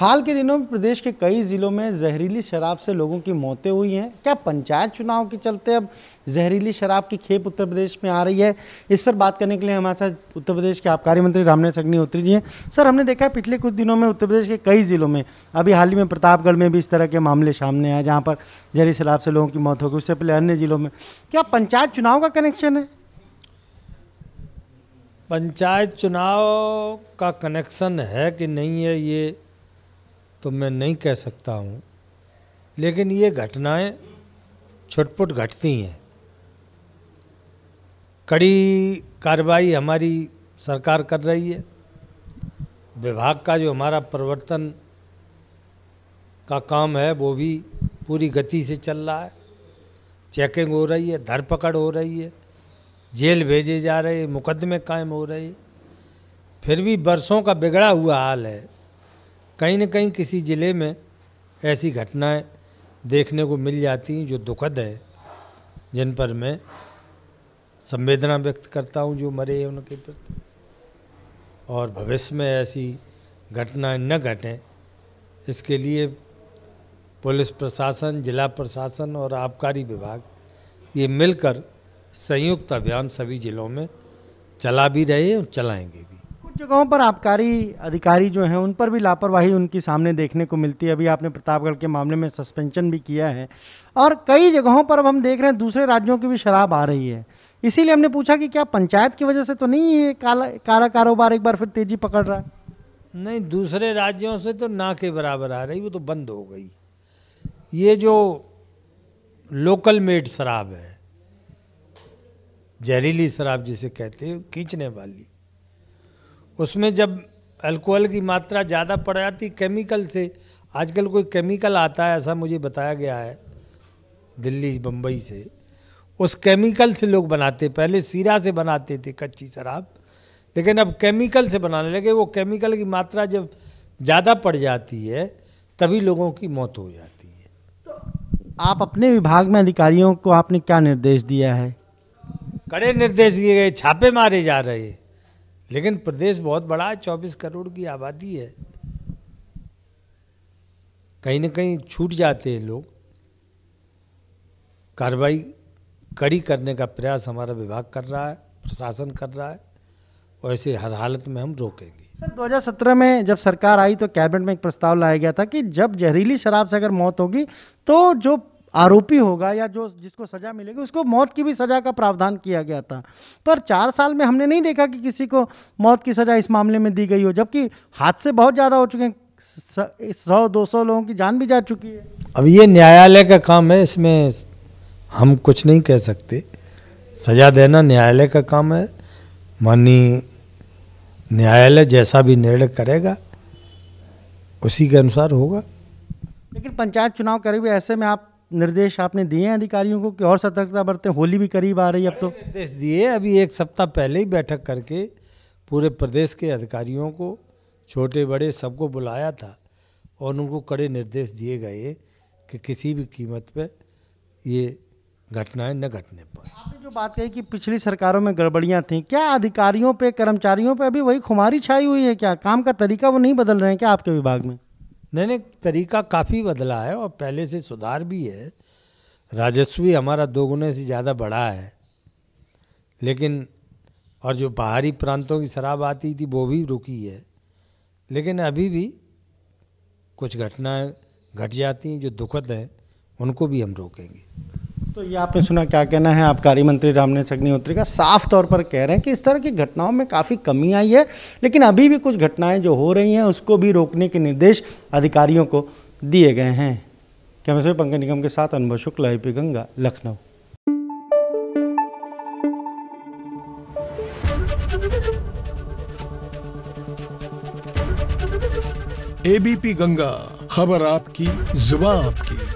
हाल के दिनों में प्रदेश के कई ज़िलों में जहरीली शराब से लोगों की मौतें हुई हैं क्या पंचायत चुनाव के चलते अब जहरीली शराब की खेप उत्तर प्रदेश में आ रही है इस पर बात करने के लिए हमारे साथ उत्तर प्रदेश के आबकारी मंत्री रामनेश अग्निहोत्री जी हैं सर हमने देखा है पिछले कुछ दिनों में उत्तर प्रदेश के कई ज़िलों में अभी हाल ही में प्रतापगढ़ में भी इस तरह के मामले सामने आए जहाँ पर जहरी शराब से लोगों की मौत हो गई उससे पहले अन्य ज़िलों में क्या पंचायत चुनाव का कनेक्शन है पंचायत चुनाव का कनेक्शन है कि नहीं है ये तो मैं नहीं कह सकता हूँ लेकिन ये घटनाएं छुटपुट घटती हैं कड़ी कार्रवाई हमारी सरकार कर रही है विभाग का जो हमारा परिवर्तन का काम है वो भी पूरी गति से चल रहा है चेकिंग हो रही है धरपकड़ हो रही है जेल भेजे जा रहे मुकदमे कायम हो रहे फिर भी बरसों का बिगड़ा हुआ हाल है कहीं ना कहीं किसी ज़िले में ऐसी घटनाएं देखने को मिल जाती हैं जो दुखद है जिन पर मैं संवेदना व्यक्त करता हूं जो मरे हैं उनके प्रति और भविष्य में ऐसी घटनाएं न घटें इसके लिए पुलिस प्रशासन जिला प्रशासन और आबकारी विभाग ये मिलकर संयुक्त अभियान सभी ज़िलों में चला भी रहे हैं और चलाएंगे भी जगहों पर आबकारी अधिकारी जो हैं उन पर भी लापरवाही उनकी सामने देखने को मिलती है अभी आपने प्रतापगढ़ के मामले में सस्पेंशन भी किया है और कई जगहों पर अब हम देख रहे हैं दूसरे राज्यों की भी शराब आ रही है इसीलिए हमने पूछा कि क्या पंचायत की वजह से तो नहीं ये काला काला कारोबार एक बार फिर तेजी पकड़ रहा है नहीं दूसरे राज्यों से तो ना के बराबर आ रही वो तो बंद हो गई ये जो लोकल मेड शराब है जहरीली शराब जिसे कहते हैं खींचने वाली उसमें जब अल्कोहल की मात्रा ज़्यादा पड़ जाती केमिकल से आजकल कोई केमिकल आता है ऐसा मुझे बताया गया है दिल्ली बम्बई से उस केमिकल से लोग बनाते पहले सीरा से बनाते थे कच्ची शराब लेकिन अब केमिकल से बनाने लगे वो केमिकल की मात्रा जब ज़्यादा पड़ जाती है तभी लोगों की मौत हो जाती है तो आप अपने विभाग में अधिकारियों को आपने क्या निर्देश दिया है कड़े निर्देश दिए गए छापे मारे जा रहे हैं लेकिन प्रदेश बहुत बड़ा है चौबीस करोड़ की आबादी है कहीं ना कहीं छूट जाते हैं लोग कार्रवाई कड़ी करने का प्रयास हमारा विभाग कर रहा है प्रशासन कर रहा है और ऐसे हर हालत में हम रोकेंगे सर 2017 में जब सरकार आई तो कैबिनेट में एक प्रस्ताव लाया गया था कि जब जहरीली शराब से अगर मौत होगी तो जो आरोपी होगा या जो जिसको सज़ा मिलेगी उसको मौत की भी सज़ा का प्रावधान किया गया था पर चार साल में हमने नहीं देखा कि किसी को मौत की सज़ा इस मामले में दी गई हो जबकि हादसे बहुत ज़्यादा हो चुके हैं सौ दो सौ लोगों की जान भी जा चुकी है अब ये न्यायालय का काम है इसमें हम कुछ नहीं कह सकते सज़ा देना न्यायालय का काम है माननीय न्यायालय जैसा भी निर्णय करेगा उसी के अनुसार होगा लेकिन पंचायत चुनाव करीब ऐसे में आप निर्देश आपने दिए हैं अधिकारियों को कि और सतर्कता बरतें होली भी करीब आ रही है अब तो निर्देश दिए अभी एक सप्ताह पहले ही बैठक करके पूरे प्रदेश के अधिकारियों को छोटे बड़े सबको बुलाया था और उनको कड़े निर्देश दिए गए कि किसी भी कीमत पर ये घटनाएं न घटने पर आपने जो बात कही कि पिछली सरकारों में गड़बड़ियां थीं क्या अधिकारियों पे कर्मचारियों पे अभी वही खुमारी छाई हुई है क्या काम का तरीका वो नहीं बदल रहे हैं क्या आपके विभाग में नहीं नहीं तरीका काफ़ी बदला है और पहले से सुधार भी है राजस्वी हमारा दोगुने से ज़्यादा बढ़ा है लेकिन और जो बाहरी प्रांतों की शराब आती थी वो भी रुकी है लेकिन अभी भी कुछ घटनाएं घट जाती हैं जो दुखद हैं उनको भी हम रोकेंगे तो ये आपने सुना क्या कहना है आबकारी मंत्री रामनेश अग्निहोत्री का साफ तौर पर कह रहे हैं कि इस तरह की घटनाओं में काफ़ी कमी आई है लेकिन अभी भी कुछ घटनाएं जो हो रही हैं उसको भी रोकने के निर्देश अधिकारियों को दिए गए हैं कैमरे पंकज निगम के साथ अनुभव शुक्ला आई गंगा लखनऊ एबीपी गंगा खबर आपकी जुबा आपकी